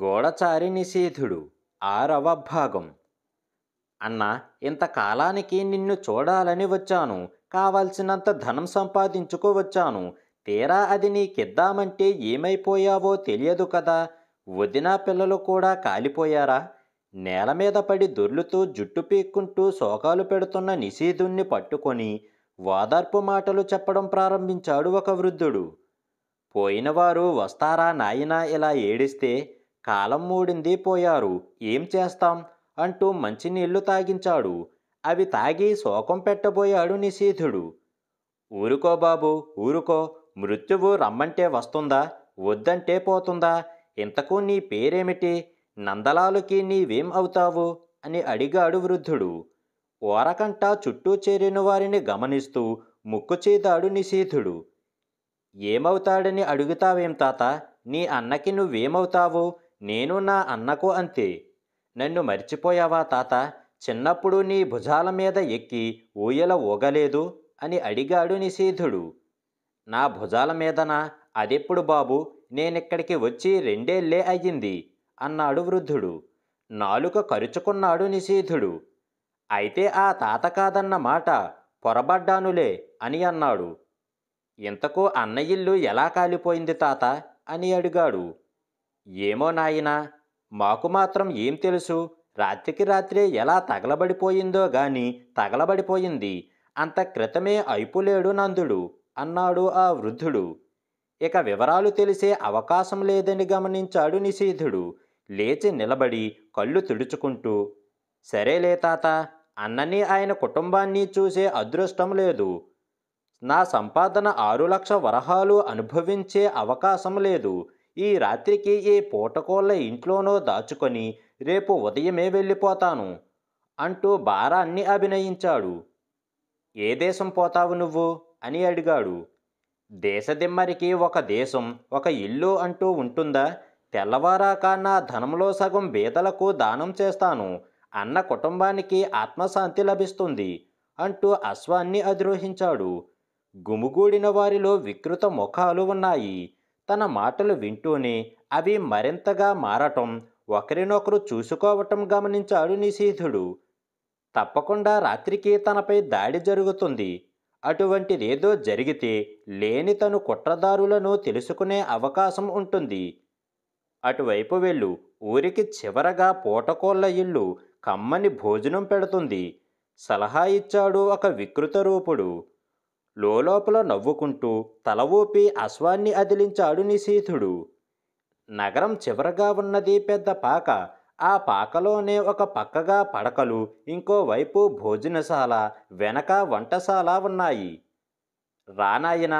గోడచారి నిషేధుడు ఆరవ భాగం అన్న ఇంతకాలానికి నిన్ను చూడాలని వచ్చాను కావలసినంత ధనం సంపాదించుకు వచ్చాను తీరా అది నీకిద్దామంటే ఏమైపోయావో తెలియదు కదా వదినా పిల్లలు కూడా కాలిపోయారా నేల మీద పడి దొర్లుతూ జుట్టు పీక్కుంటూ శోకాలు పెడుతున్న నిషేధుణ్ణి పట్టుకొని వాదార్పు మాటలు చెప్పడం ప్రారంభించాడు ఒక వృద్ధుడు పోయినవారు వస్తారా నాయనా ఇలా ఏడిస్తే కాలం మూడింది పోయారు ఏం చేస్తాం అంటూ మంచినీళ్లు తాగించాడు అవి తాగి శోకం పెట్టబోయాడు నిశీధుడు ఊరుకో బాబు ఊరుకో మృత్యువు రమ్మంటే వస్తుందా వద్దంటే పోతుందా ఇంతకు నీ పేరేమిటి నందలాలుకి నీవేం అవుతావు అని అడిగాడు వృద్ధుడు ఓరకంట చుట్టూ చేరిన వారిని గమనిస్తూ ముక్కు చేదాడు నిశీధుడు ఏమవుతాడని అడుగుతావేం తాత నీ అన్నకి నువ్వేమవుతావు నేను నా అన్నకు అంతే నన్ను మర్చిపోయావా తాత చిన్నప్పుడు నీ భుజాల మీద ఎక్కి ఊయల ఊగలేదు అని అడిగాడు నిషీధుడు నా భుజాల మీదనా అదెప్పుడు బాబు నేనిక్కడికి వచ్చి రెండేళ్లే అయ్యింది అన్నాడు వృద్ధుడు నాలుక కరుచుకున్నాడు నిషీధుడు అయితే ఆ తాత కాదన్న మాట పొరబడ్డానులే అని అన్నాడు ఇంతకు అన్నయిల్లు ఎలా కాలిపోయింది తాత అని అడిగాడు ఏమో నాయనా మాకు మాత్రం ఏం తెలుసు రాత్రికి రాత్రే ఎలా తగలబడిపోయిందో గాని తగలబడిపోయింది అంత క్రితమే అయిపోలేడు నందుడు అన్నాడు ఆ వృద్ధుడు ఇక వివరాలు తెలిసే అవకాశం లేదని గమనించాడు నిషీధుడు లేచి నిలబడి కళ్ళు తుడుచుకుంటూ సరేలే తాత అన్నని ఆయన కుటుంబాన్ని చూసే అదృష్టం లేదు నా సంపాదన ఆరు లక్ష వరహాలు అనుభవించే అవకాశం లేదు ఈ రాత్రికి ఈ పూటకోళ్ళ ఇంట్లోనో దాచుకొని రేపు ఉదయమే వెళ్ళిపోతాను అంటూ భారాన్ని అభినయించాడు ఏ దేశం పోతావు నువ్వు అని అడిగాడు దేశదిమ్మరికి ఒక దేశం ఒక ఇల్లు అంటూ ఉంటుందా తెల్లవారాక నా ధనంలో సగం బీదలకు దానం చేస్తాను అన్న కుటుంబానికి ఆత్మశాంతి లభిస్తుంది అంటూ అశ్వాన్ని అధిరోహించాడు గుమిగూడిన వారిలో వికృత ముఖాలు ఉన్నాయి తన మాటలు వింటూనే అవి మరింతగా మారటం ఒకరినొకరు చూసుకోవటం గమనించాడు నిశీధుడు తప్పకుండా రాత్రికి తనపై దాడి జరుగుతుంది అటువంటిదేదో జరిగితే లేని తను కుట్రదారులను తెలుసుకునే అవకాశం ఉంటుంది అటువైపు వెళ్ళు ఊరికి చివరగా పూటకోళ్ల ఇల్లు కమ్మని భోజనం పెడుతుంది సలహా ఇచ్చాడు ఒక వికృత రూపుడు లోపల నవ్వుకుంటూ తల ఊపి అశ్వాన్ని అదిలించాడు నిశీధుడు నగరం చివరగా ఉన్నది పెద్ద పాక ఆ పాకలోనే ఒక పక్కగా పడకలు ఇంకోవైపు భోజనశాల వెనక వంటశాల ఉన్నాయి రానాయన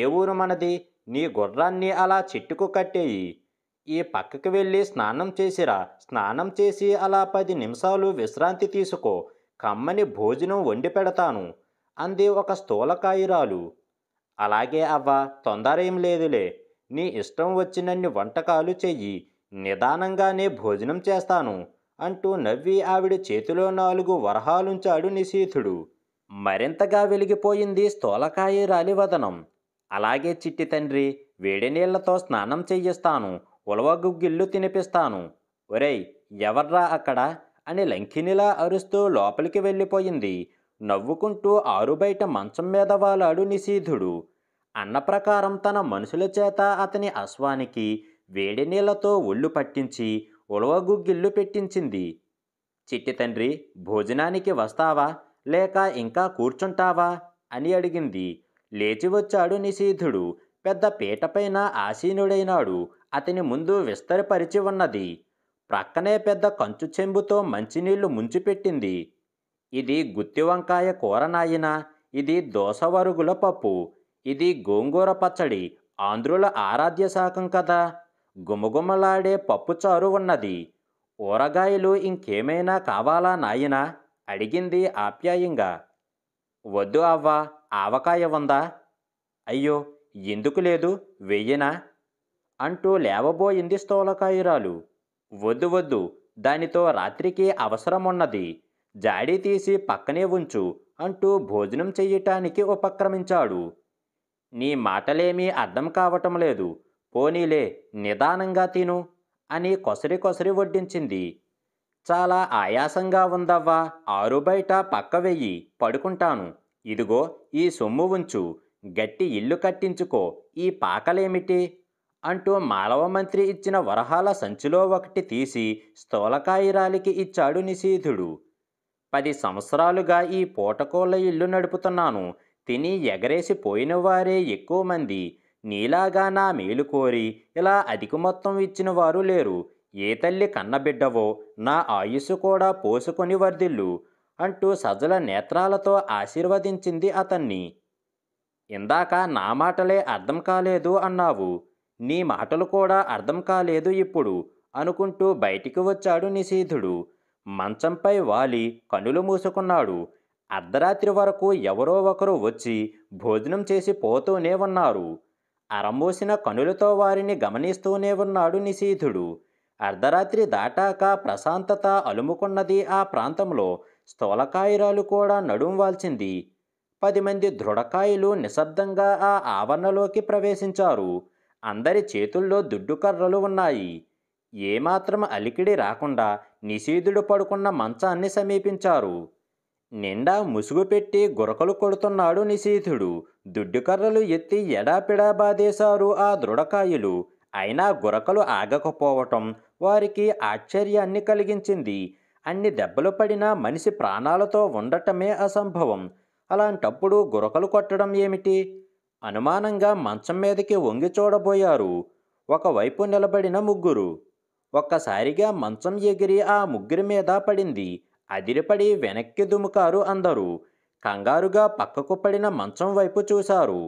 ఏ ఊరు మనది నీ గుర్రాన్ని అలా చెట్టుకు కట్టేయి ఈ పక్కకి వెళ్ళి స్నానం చేసిరా స్నానం చేసి అలా పది నిమిషాలు విశ్రాంతి తీసుకో కమ్మని భోజనం వండి పెడతాను అంది ఒక స్థూలకాయురాలు అలాగే అవ్వ తొందర ఏం లేదులే నీ ఇష్టం వచ్చినన్ని వంటకాలు చెయ్యి నిదానంగానే భోజనం చేస్తాను అంటూ నవ్వి ఆవిడ చేతిలో నాలుగు వరహాలుంచాడు నిశీథుడు మరింతగా వెలిగిపోయింది స్థూలకాయ వదనం అలాగే చిట్టి తండ్రి వేడి నీళ్లతో స్నానం చేయిస్తాను ఉలవగుగ్గిళ్ళు తినిపిస్తాను ఒరేయ్ ఎవర్రా అక్కడ అని లంకినిలా అరుస్తూ లోపలికి వెళ్ళిపోయింది నవ్వుకుంటూ ఆరుబయట మంచం మీద వాలాడు నిశీధుడు ప్రకారం తన మనుషుల చేత అతని అశ్వానికి వేడి నీళ్లతో ఒళ్ళు పట్టించి ఉలవగుగ్గిళ్ళు పెట్టించింది చిట్టి తండ్రి భోజనానికి వస్తావా లేక ఇంకా కూర్చుంటావా అని అడిగింది లేచి వచ్చాడు నిశీధుడు పెద్ద పీటపైన ఆసీనుడైనాడు అతని ముందు విస్తరిపరిచి ఉన్నది ప్రక్కనే పెద్ద కంచు చెంబుతో మంచినీళ్లు ముంచిపెట్టింది ఇది గుత్తి వంకాయ కూర ఇది దోసవరుగుల పప్పు ఇది గోంగూర పచ్చడి ఆంధ్రుల ఆరాధ్య శాఖం కదా గుమగుమలాడే పప్పుచారు ఉన్నది ఊరగాయలు ఇంకేమైనా కావాలా నాయన అడిగింది ఆప్యాయంగా వద్దు అవ్వా ఆవకాయ ఉందా అయ్యో ఎందుకు లేదు వెయ్యనా అంటూ లేవబోయింది స్థూలకాయురాలు వద్దు వద్దు దానితో రాత్రికి అవసరమున్నది జాడీ తీసి పక్కనే ఉంచు అంటూ భోజనం చెయ్యటానికి ఉపక్రమించాడు నీ మాటలేమీ అర్థం కావటం లేదు పోనీలే నిదానంగా తిను అని కొసరి కొసరి వడ్డించింది చాలా ఆయాసంగా ఉందవ్వా ఆరు బయట పక్క వెయ్యి పడుకుంటాను ఇదిగో ఈ సొమ్ము ఉంచు గట్టి ఇల్లు కట్టించుకో ఈ పాకలేమిటి అంటూ మాలవ మంత్రి ఇచ్చిన వరహాల సంచిలో ఒకటి తీసి స్థూలకాయిరాలికి ఇచ్చాడు నిశీధుడు పది సంవత్సరాలుగా ఈ పూటకోళ్ళ ఇల్లు నడుపుతున్నాను తిని ఎగరేసి పోయిన వారే ఎక్కువ మంది నీలాగా నా మేలు కోరి ఇలా అధిక మొత్తం ఇచ్చిన వారు లేరు ఏ తల్లి కన్నబిడ్డవో నా ఆయుస్సు కూడా పోసుకొని వర్ధిల్లు అంటూ సజల నేత్రాలతో ఆశీర్వదించింది అతన్ని ఇందాక నా మాటలే అర్థం కాలేదు అన్నావు నీ మాటలు కూడా అర్థం కాలేదు ఇప్పుడు అనుకుంటూ బయటికి వచ్చాడు నిశీధుడు మంచంపై వాలి కనులు మూసుకున్నాడు అర్ధరాత్రి వరకు ఎవరో ఒకరు వచ్చి భోజనం చేసి పోతూనే ఉన్నారు అరమూసిన కనులతో వారిని గమనిస్తూనే ఉన్నాడు నిశీధుడు అర్ధరాత్రి దాటాక ప్రశాంతత అలుముకున్నది ఆ ప్రాంతంలో స్థూలకాయరాలు కూడా నడుం వాల్చింది పది మంది దృఢకాయలు నిశ్శబ్దంగా ఆ ఆవరణలోకి ప్రవేశించారు అందరి చేతుల్లో దుడ్డుకర్రలు కర్రలు ఉన్నాయి ఏమాత్రం అలికిడి రాకుండా నిషీధుడు పడుకున్న మంచాన్ని సమీపించారు నిండా ముసుగు పెట్టి గురకలు కొడుతున్నాడు నిశీధుడు దుడ్డుకర్రలు ఎత్తి ఎడాపిడా బాధేశారు ఆ దృఢకాయలు అయినా గురకలు ఆగకపోవటం వారికి ఆశ్చర్యాన్ని కలిగించింది అన్ని దెబ్బలు పడినా మనిషి ప్రాణాలతో ఉండటమే అసంభవం అలాంటప్పుడు గురకలు కొట్టడం ఏమిటి అనుమానంగా మంచం మీదకి వంగి చూడబోయారు ఒకవైపు నిలబడిన ముగ్గురు ఒక్కసారిగా మంచం ఎగిరి ఆ ముగ్గురి మీద పడింది అదిరిపడి వెనక్కి దుముకారు అందరూ కంగారుగా పక్కకు పడిన మంచం వైపు చూశారు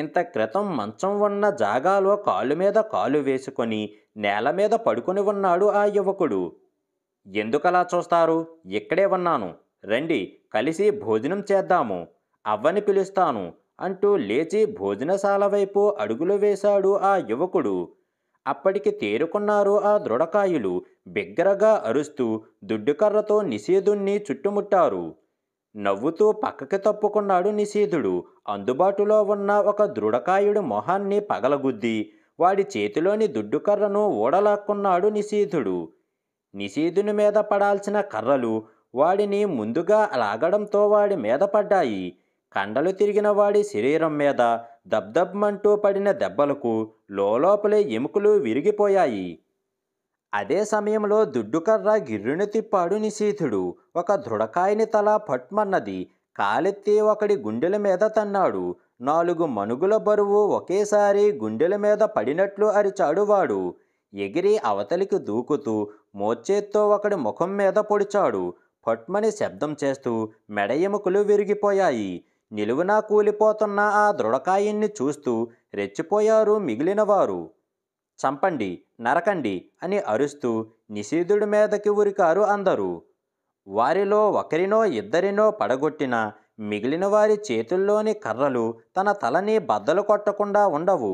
ఇంత క్రితం మంచం ఉన్న జాగాలో కాలు మీద కాలు వేసుకొని నేల మీద పడుకుని ఉన్నాడు ఆ యువకుడు ఎందుకలా చూస్తారు ఇక్కడే ఉన్నాను రండి కలిసి భోజనం చేద్దాము అవ్వని పిలుస్తాను అంటూ లేచి భోజనశాల వైపు అడుగులు వేశాడు ఆ యువకుడు అప్పటికి తేరుకున్నారు ఆ దృఢకాయులు బిగ్గరగా అరుస్తూ దుడ్డుకర్రతో నిషేధుణ్ణి చుట్టుముట్టారు నవ్వుతూ పక్కకి తప్పుకున్నాడు నిషేధుడు అందుబాటులో ఉన్న ఒక దృఢకాయుడు మొహాన్ని పగలగుద్ది వాడి చేతిలోని దుడ్డుకర్రను ఓడలాక్కున్నాడు నిషేధుడు నిషేధుని మీద పడాల్సిన కర్రలు వాడిని ముందుగా లాగడంతో వాడి మీద పడ్డాయి కండలు తిరిగిన వాడి శరీరం మీద దబ్దబ్మంటూ పడిన దెబ్బలకు లోపలే ఎముకలు విరిగిపోయాయి అదే సమయంలో దుడ్డుకర్ర గిర్రుని తిప్పాడు నిశీథుడు ఒక దృఢకాయని తల పట్మన్నది కాలెత్తి ఒకడి గుండెల మీద తన్నాడు నాలుగు మనుగుల బరువు ఒకేసారి గుండెల మీద పడినట్లు అరిచాడు వాడు ఎగిరి అవతలికి దూకుతూ మోచేత్తో ఒకడి ముఖం మీద పొడిచాడు పట్మని శబ్దం చేస్తూ మెడ ఎముకలు విరిగిపోయాయి నిలువునా కూలిపోతున్న ఆ దృఢకాయన్ని చూస్తూ రెచ్చిపోయారు మిగిలినవారు చంపండి నరకండి అని అరుస్తూ నిషీధుడి మీదకి ఉరికారు అందరూ వారిలో ఒకరినో ఇద్దరినో పడగొట్టిన మిగిలిన వారి చేతుల్లోని కర్రలు తన తలని బద్దలు కొట్టకుండా ఉండవు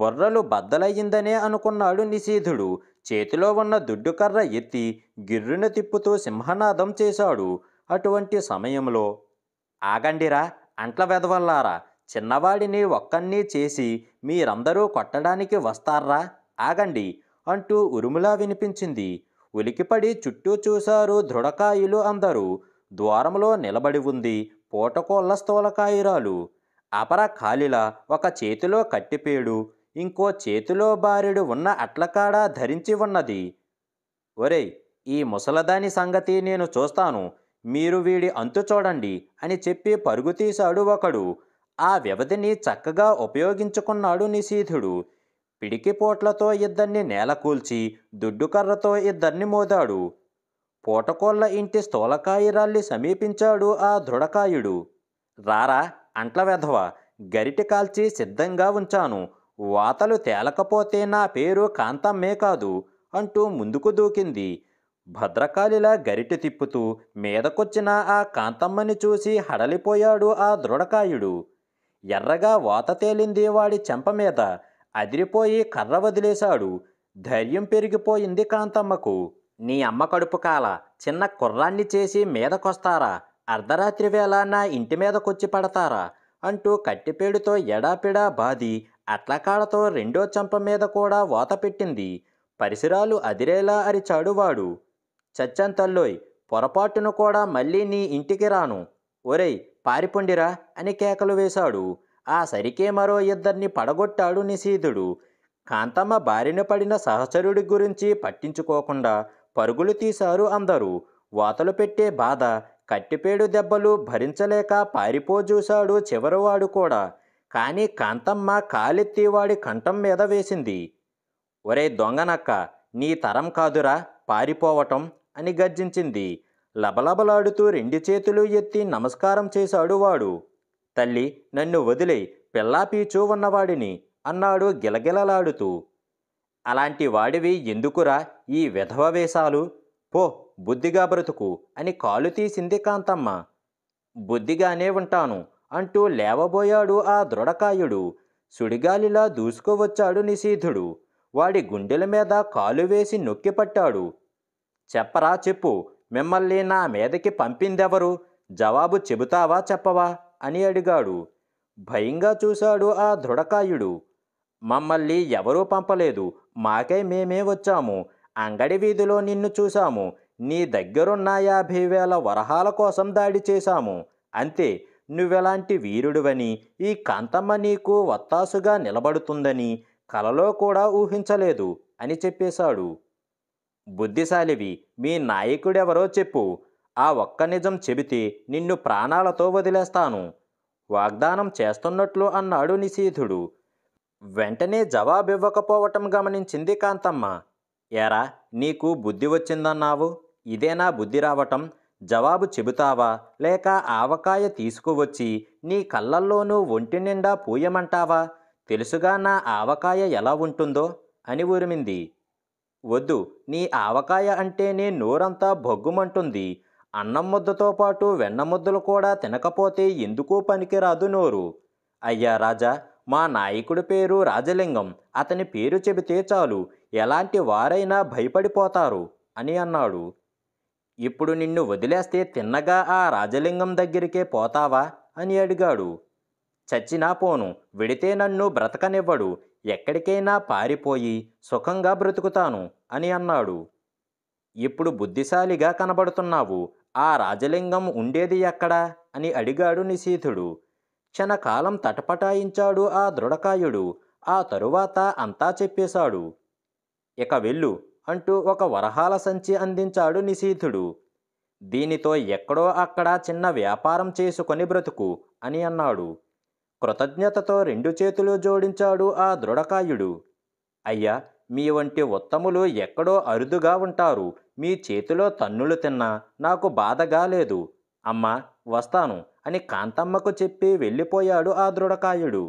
బొర్రలు బద్దలయ్యిందనే అనుకున్నాడు నిషీధుడు చేతిలో ఉన్న దుడ్డు కర్ర ఎత్తి గిర్రును తిప్పుతూ సింహనాదం చేశాడు అటువంటి సమయంలో ఆగండిరా అంట్ల వెదవల్లారా చిన్నవాడిని ఒక్కన్నీ చేసి మీరందరూ కొట్టడానికి వస్తారా ఆగండి అంటూ ఉరుములా వినిపించింది ఉలికిపడి చుట్టూ చూశారు దృఢకాయులు అందరూ ద్వారంలో నిలబడి ఉంది పూటకోళ్ల స్థూలకాయురాలు అపర కాలిల ఒక చేతిలో కట్టిపేడు ఇంకో చేతిలో బారెడు ఉన్న అట్లకాడ ధరించి ఉన్నది ఒరే ఈ ముసలదాని సంగతి నేను చూస్తాను మీరు వీడి అంతు చూడండి అని చెప్పి పరుగు తీశాడు ఒకడు ఆ వ్యవధిని చక్కగా ఉపయోగించుకున్నాడు నిశీధుడు పిడికిపోట్లతో ఇద్దరిని నేలకూల్చి దుడ్డుకర్రతో ఇద్దరిని మోదాడు పోటకోళ్ల ఇంటి స్థూలకాయి సమీపించాడు ఆ దృఢకాయుడు రారా అంట్ల వెధవ గరిటి కాల్చి సిద్ధంగా ఉంచాను వాతలు తేలకపోతే నా పేరు కాంతమ్మే కాదు అంటూ ముందుకు దూకింది భద్రకాళిలా గరిటె తిప్పుతూ మీదకొచ్చిన ఆ కాంతమ్మని చూసి హడలిపోయాడు ఆ దృఢకాయుడు ఎర్రగా వాత తేలింది వాడి చెంప మీద అదిరిపోయి కర్ర వదిలేశాడు ధైర్యం పెరిగిపోయింది కాంతమ్మకు నీ అమ్మ కడుపు కాల చిన్న కుర్రాన్ని చేసి మీదకొస్తారా అర్ధరాత్రి వేళ నా ఇంటి మీదకొచ్చి పడతారా అంటూ కట్టిపేడుతో ఎడాపిడా బాది అట్లకాడతో రెండో చెంప మీద కూడా వాత పెట్టింది పరిసరాలు అదిరేలా అరిచాడు వాడు చచ్చంతల్లోయ్ పొరపాటును కూడా మళ్ళీ నీ ఇంటికి రాను ఒరేయ్ పారిపొండిరా అని కేకలు వేశాడు ఆ సరికే మరో ఇద్దరిని పడగొట్టాడు నిశీధుడు కాంతమ్మ బారిన పడిన సహచరుడి గురించి పట్టించుకోకుండా పరుగులు తీశారు అందరూ వాతలు పెట్టే బాధ కట్టిపేడు దెబ్బలు భరించలేక పారిపోజూశాడు చివరివాడు కూడా కానీ కాంతమ్మ కాలెత్తి వాడి కంఠం మీద వేసింది ఒరే దొంగనక్క నీ తరం కాదురా పారిపోవటం అని గర్జించింది లబలబలాడుతూ రెండు చేతులు ఎత్తి నమస్కారం చేశాడు వాడు తల్లి నన్ను వదిలే పిల్లాపీచు ఉన్నవాడిని అన్నాడు గిలగిలలాడుతూ అలాంటి వాడివి ఎందుకురా ఈ విధవ వేషాలు పో బుద్ధిగా బ్రతుకు అని కాలు తీసింది కాంతమ్మ బుద్ధిగానే ఉంటాను అంటూ లేవబోయాడు ఆ దృఢకాయుడు సుడిగాలిలా దూసుకువచ్చాడు నిశీధుడు వాడి గుండెల మీద కాలు వేసి నొక్కిపట్టాడు చెప్పరా చెప్పు మిమ్మల్ని నా మీదకి పంపిందెవరు జవాబు చెబుతావా చెప్పవా అని అడిగాడు భయంగా చూశాడు ఆ దృఢకాయుడు మమ్మల్ని ఎవరూ పంపలేదు మాకై మేమే వచ్చాము అంగడి వీధిలో నిన్ను చూశాము నీ దగ్గరున్న యాభై వేల వరహాల కోసం దాడి చేశాము అంతే నువ్వెలాంటి వీరుడివని ఈ కాంతమ్మ నీకు వత్తాసుగా నిలబడుతుందని కలలో కూడా ఊహించలేదు అని చెప్పేశాడు బుద్ధిశాలివి మీ నాయకుడెవరో చెప్పు ఆ ఒక్క నిజం చెబితే నిన్ను ప్రాణాలతో వదిలేస్తాను వాగ్దానం చేస్తున్నట్లు అన్నాడు నిశీధుడు వెంటనే జవాబివ్వకపోవటం గమనించింది కాంతమ్మ ఎరా నీకు బుద్ధి వచ్చిందన్నావు ఇదేనా బుద్ధి రావటం జవాబు చెబుతావా లేక ఆవకాయ తీసుకువచ్చి నీ కళ్ళల్లోనూ ఒంటి నిండా పూయమంటావా తెలుసుగా నా ఆవకాయ ఎలా ఉంటుందో అని ఊరిమింది వద్దు నీ ఆవకాయ అంటేనే నోరంతా బొగ్గుమంటుంది అన్నం ముద్దతో పాటు వెన్న ముద్దలు కూడా తినకపోతే ఎందుకూ పనికిరాదు నోరు అయ్యా రాజా మా నాయకుడి పేరు రాజలింగం అతని పేరు చెబితే చాలు ఎలాంటి వారైనా భయపడిపోతారు అని అన్నాడు ఇప్పుడు నిన్ను వదిలేస్తే తిన్నగా ఆ రాజలింగం దగ్గరికే పోతావా అని అడిగాడు చచ్చినా పోను విడితే నన్ను బ్రతకనివ్వడు ఎక్కడికైనా పారిపోయి సుఖంగా బ్రతుకుతాను అని అన్నాడు ఇప్పుడు బుద్ధిశాలిగా కనబడుతున్నావు ఆ రాజలింగం ఉండేది ఎక్కడ అని అడిగాడు నిశీథుడు క్షణకాలం తటపటాయించాడు ఆ దృఢకాయుడు ఆ తరువాత అంతా చెప్పేశాడు ఇక వెళ్ళు అంటూ ఒక వరహాల సంచి అందించాడు నిశీథుడు దీనితో ఎక్కడో అక్కడ చిన్న వ్యాపారం చేసుకొని బ్రతుకు అని అన్నాడు కృతజ్ఞతతో రెండు చేతులు జోడించాడు ఆ దృఢకాయుడు అయ్యా మీ వంటి ఉత్తములు ఎక్కడో అరుదుగా ఉంటారు మీ చేతిలో తన్నులు తిన్నా నాకు బాధగా లేదు అమ్మా వస్తాను అని కాంతమ్మకు చెప్పి వెళ్ళిపోయాడు ఆ దృఢకాయుడు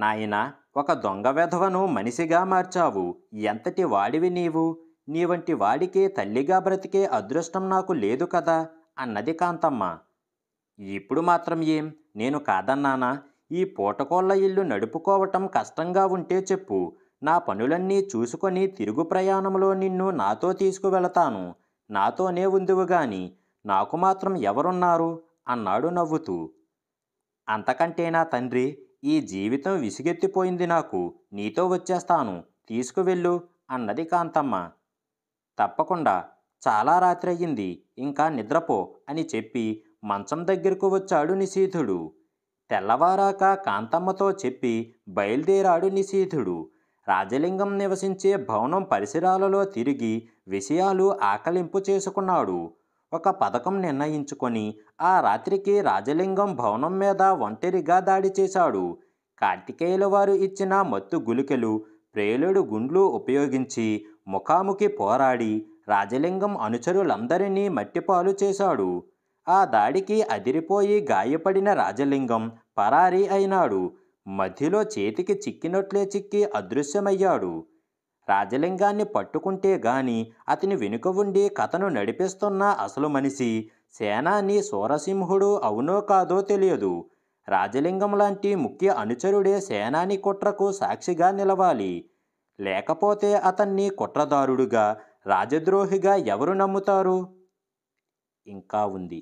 నాయన ఒక దొంగ వెధవను మనిషిగా మార్చావు ఎంతటి వాడివి నీవు నీ వంటి వాడికి తల్లిగా బ్రతికే అదృష్టం నాకు లేదు కదా అన్నది కాంతమ్మ ఇప్పుడు మాత్రం ఏం నేను కాదన్నానా ఈ పూటకోళ్ల ఇల్లు నడుపుకోవటం కష్టంగా ఉంటే చెప్పు నా పనులన్నీ చూసుకొని తిరుగు ప్రయాణంలో నిన్ను నాతో తీసుకువెళతాను నాతోనే ఉందివు గాని నాకు మాత్రం ఎవరున్నారు అన్నాడు నవ్వుతూ అంతకంటే నా తండ్రి ఈ జీవితం విసిగెత్తిపోయింది నాకు నీతో వచ్చేస్తాను తీసుకువెళ్ళు అన్నది కాంతమ్మ తప్పకుండా చాలా రాత్రి అయ్యింది ఇంకా నిద్రపో అని చెప్పి మంచం దగ్గరకు వచ్చాడు నిశీధుడు తెల్లవారాక కాంతమ్మతో చెప్పి బయలుదేరాడు నిశీధుడు రాజలింగం నివసించే భవనం పరిసరాలలో తిరిగి విషయాలు ఆకలింపు చేసుకున్నాడు ఒక పథకం నిర్ణయించుకొని ఆ రాత్రికి రాజలింగం భవనం మీద ఒంటరిగా దాడి చేశాడు కార్తికేయుల వారు ఇచ్చిన మత్తు గులికలు ప్రేలుడు గుండ్లు ఉపయోగించి ముఖాముఖి పోరాడి రాజలింగం అనుచరులందరినీ మట్టిపాలు చేశాడు ఆ దాడికి అదిరిపోయి గాయపడిన రాజలింగం పరారీ అయినాడు మధ్యలో చేతికి చిక్కినట్లే చిక్కి అదృశ్యమయ్యాడు రాజలింగాన్ని పట్టుకుంటే గాని అతని వెనుక ఉండి కథను నడిపిస్తున్న అసలు మనిషి సేనాని సూరసింహుడు అవునో కాదో తెలియదు రాజలింగం లాంటి ముఖ్య అనుచరుడే సేనాని కుట్రకు సాక్షిగా నిలవాలి లేకపోతే అతన్ని కుట్రదారుడుగా రాజద్రోహిగా ఎవరు నమ్ముతారు ఇంకా ఉంది